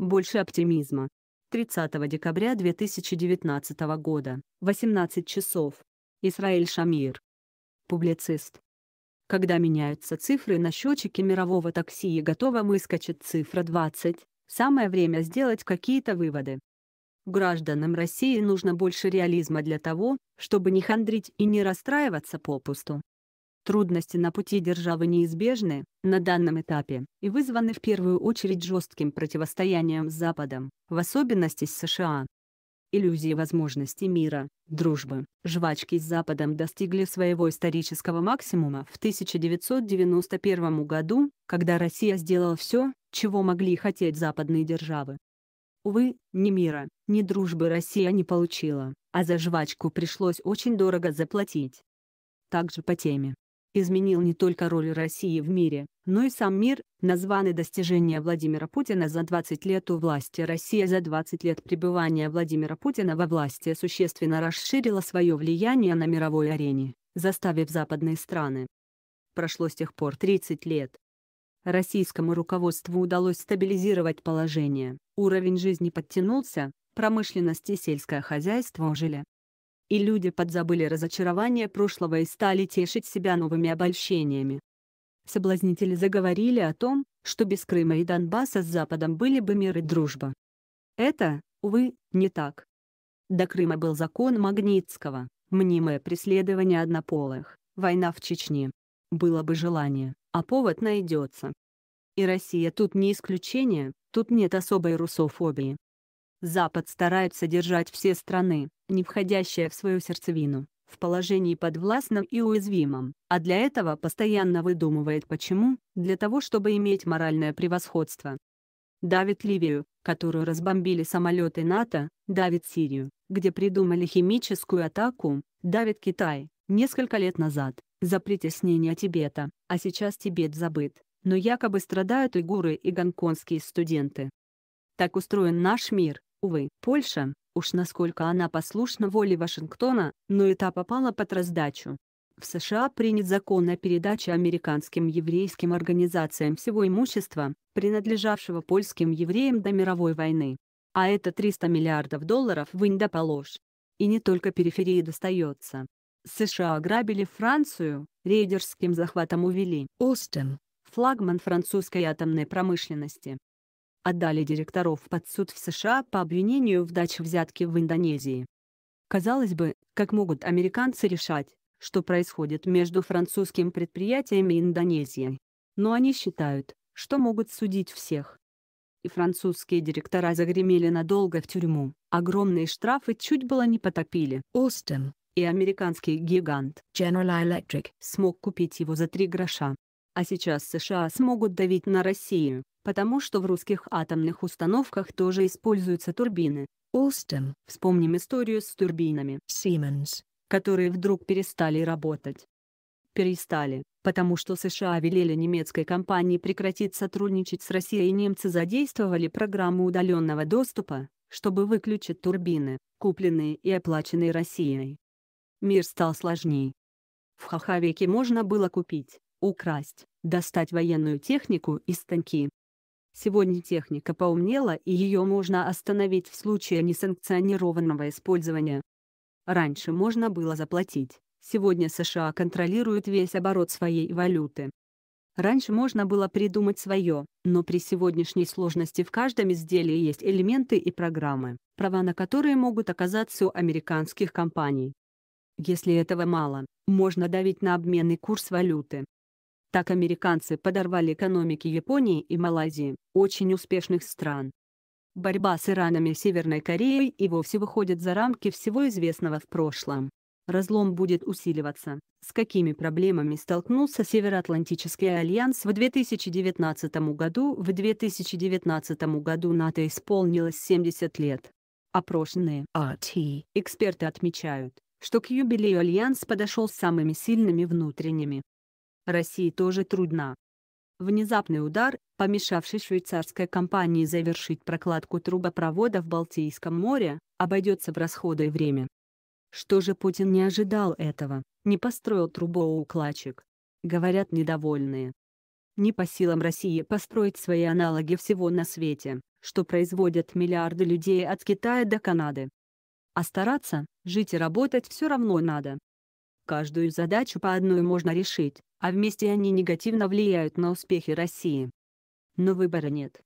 Больше оптимизма. 30 декабря 2019 года, 18 часов. Исраиль Шамир. Публицист. Когда меняются цифры на счетчике мирового такси и готова выскочит цифра 20, самое время сделать какие-то выводы. Гражданам России нужно больше реализма для того, чтобы не хандрить и не расстраиваться попусту. Трудности на пути державы неизбежны, на данном этапе, и вызваны в первую очередь жестким противостоянием с Западом, в особенности с США. Иллюзии возможности мира, дружбы, жвачки с Западом достигли своего исторического максимума в 1991 году, когда Россия сделала все, чего могли хотеть западные державы. Увы, ни мира, ни дружбы Россия не получила, а за жвачку пришлось очень дорого заплатить. Также по теме изменил не только роль России в мире, но и сам мир, названы достижения Владимира Путина за 20 лет у власти. Россия за 20 лет пребывания Владимира Путина во власти существенно расширила свое влияние на мировой арене, заставив западные страны. Прошло с тех пор 30 лет. Российскому руководству удалось стабилизировать положение, уровень жизни подтянулся, промышленность и сельское хозяйство ожили, и люди подзабыли разочарование прошлого и стали тешить себя новыми обольщениями. Соблазнители заговорили о том, что без Крыма и Донбасса с Западом были бы мир и дружба. Это, увы, не так. До Крыма был закон Магнитского, мнимое преследование однополых, война в Чечне. Было бы желание, а повод найдется. И Россия тут не исключение, тут нет особой русофобии. Запад старается держать все страны, не входящие в свою сердцевину, в положении подвластном и уязвимом, а для этого постоянно выдумывает почему, для того чтобы иметь моральное превосходство. Давит Ливию, которую разбомбили самолеты НАТО, давит Сирию, где придумали химическую атаку, давит Китай, несколько лет назад, за притеснение Тибета, а сейчас Тибет забыт, но якобы страдают уйгуры и гонконгские студенты. Так устроен наш мир, Увы, Польша, уж насколько она послушна воле Вашингтона, но и та попала под раздачу. В США принят закон о передаче американским еврейским организациям всего имущества, принадлежавшего польским евреям до мировой войны. А это 300 миллиардов долларов в да И не только периферии достается. США ограбили Францию, рейдерским захватом увели Остин, флагман французской атомной промышленности отдали директоров под суд в США по обвинению в даче взятки в Индонезии. Казалось бы, как могут американцы решать, что происходит между французским предприятием и Индонезией? Но они считают, что могут судить всех. И французские директора загремели надолго в тюрьму, огромные штрафы чуть было не потопили. Остин и американский гигант General Electric смог купить его за три гроша. А сейчас США смогут давить на Россию, потому что в русских атомных установках тоже используются турбины. Alstom. Вспомним историю с турбинами. Siemens. Которые вдруг перестали работать. Перестали, потому что США велели немецкой компании прекратить сотрудничать с Россией и немцы задействовали программу удаленного доступа, чтобы выключить турбины, купленные и оплаченные Россией. Мир стал сложней. В Хахавике можно было купить украсть, достать военную технику из станки. Сегодня техника поумнела и ее можно остановить в случае несанкционированного использования. Раньше можно было заплатить, сегодня США контролируют весь оборот своей валюты. Раньше можно было придумать свое, но при сегодняшней сложности в каждом изделии есть элементы и программы, права на которые могут оказаться у американских компаний. Если этого мало, можно давить на обменный курс валюты, так американцы подорвали экономики Японии и Малайзии, очень успешных стран. Борьба с Ираном и Северной Кореей и вовсе выходит за рамки всего известного в прошлом. Разлом будет усиливаться. С какими проблемами столкнулся Североатлантический альянс в 2019 году? В 2019 году НАТО исполнилось 70 лет. Опрошенные АТ эксперты отмечают, что к юбилею альянс подошел с самыми сильными внутренними, России тоже трудна. Внезапный удар, помешавший швейцарской компании завершить прокладку трубопровода в Балтийском море, обойдется в расходы и время. Что же Путин не ожидал этого, не построил трубоукладчик? Говорят недовольные. Не по силам России построить свои аналоги всего на свете, что производят миллиарды людей от Китая до Канады. А стараться, жить и работать все равно надо. Каждую задачу по одной можно решить, а вместе они негативно влияют на успехи России. Но выбора нет.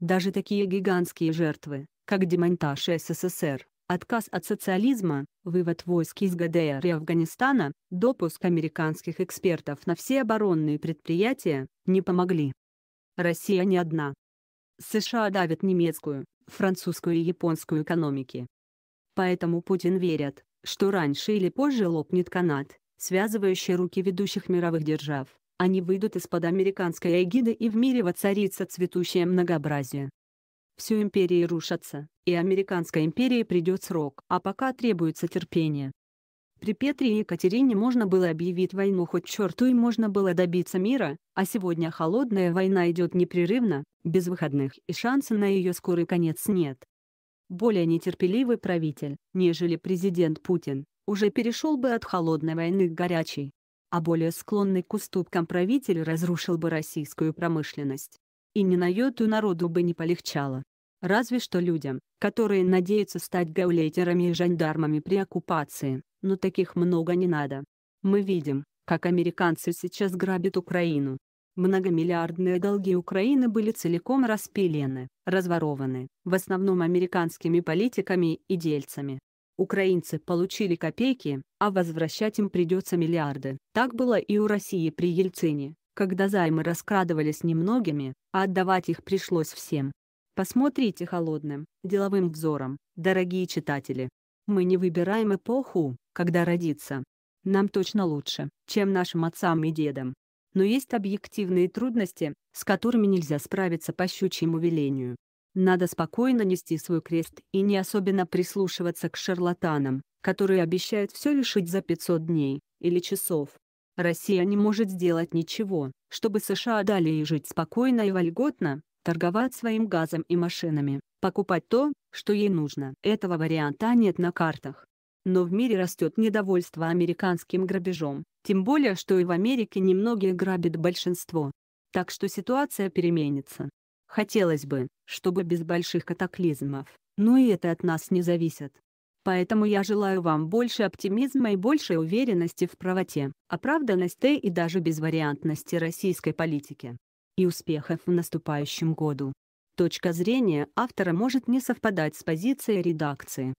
Даже такие гигантские жертвы, как демонтаж СССР, отказ от социализма, вывод войск из ГДР и Афганистана, допуск американских экспертов на все оборонные предприятия, не помогли. Россия не одна. США давят немецкую, французскую и японскую экономики. Поэтому Путин верит, что раньше или позже лопнет канат, связывающей руки ведущих мировых держав. Они выйдут из-под американской эгиды и в мире воцарится цветущее многообразие. Всю империи рушатся, и американской империи придет срок, а пока требуется терпение. При Петре и Екатерине можно было объявить войну хоть черту и можно было добиться мира, а сегодня холодная война идет непрерывно, без выходных и шанса на ее скорый конец нет. Более нетерпеливый правитель, нежели президент Путин, уже перешел бы от холодной войны к горячей. А более склонный к уступкам правитель разрушил бы российскую промышленность. И ни на йоту народу бы не полегчало. Разве что людям, которые надеются стать гаулейтерами и жандармами при оккупации, но таких много не надо. Мы видим, как американцы сейчас грабят Украину. Многомиллиардные долги Украины были целиком распилены, разворованы, в основном американскими политиками и дельцами. Украинцы получили копейки, а возвращать им придется миллиарды. Так было и у России при Ельцине, когда займы раскрадывались немногими, а отдавать их пришлось всем. Посмотрите холодным, деловым взором, дорогие читатели. Мы не выбираем эпоху, когда родиться. Нам точно лучше, чем нашим отцам и дедам. Но есть объективные трудности, с которыми нельзя справиться по щучьему велению. Надо спокойно нести свой крест и не особенно прислушиваться к шарлатанам, которые обещают все решить за 500 дней, или часов. Россия не может сделать ничего, чтобы США дали ей жить спокойно и вольготно, торговать своим газом и машинами, покупать то, что ей нужно. Этого варианта нет на картах. Но в мире растет недовольство американским грабежом, тем более что и в Америке немногие грабят большинство. Так что ситуация переменится. Хотелось бы, чтобы без больших катаклизмов, но и это от нас не зависит. Поэтому я желаю вам больше оптимизма и большей уверенности в правоте, оправданности и даже безвариантности российской политики. И успехов в наступающем году. Точка зрения автора может не совпадать с позицией редакции,